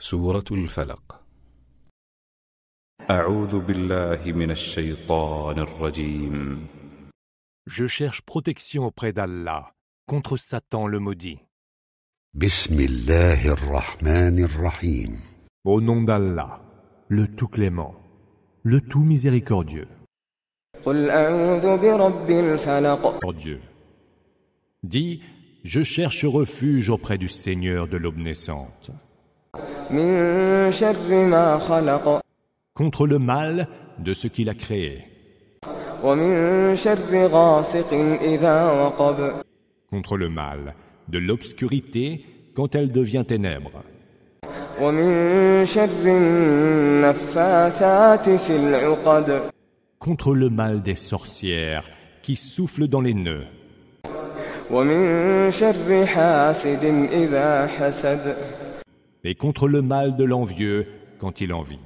Je cherche protection auprès d'Allah contre Satan le maudit. Au nom d'Allah, le tout clément, le tout miséricordieux. Dis, je cherche refuge auprès du Seigneur de l'Aube-Naissante contre le mal de ce qu'il a créé, contre le mal de l'obscurité quand elle devient ténèbre, contre le mal des sorcières qui soufflent dans les nœuds et contre le mal de l'envieux quand il en vit.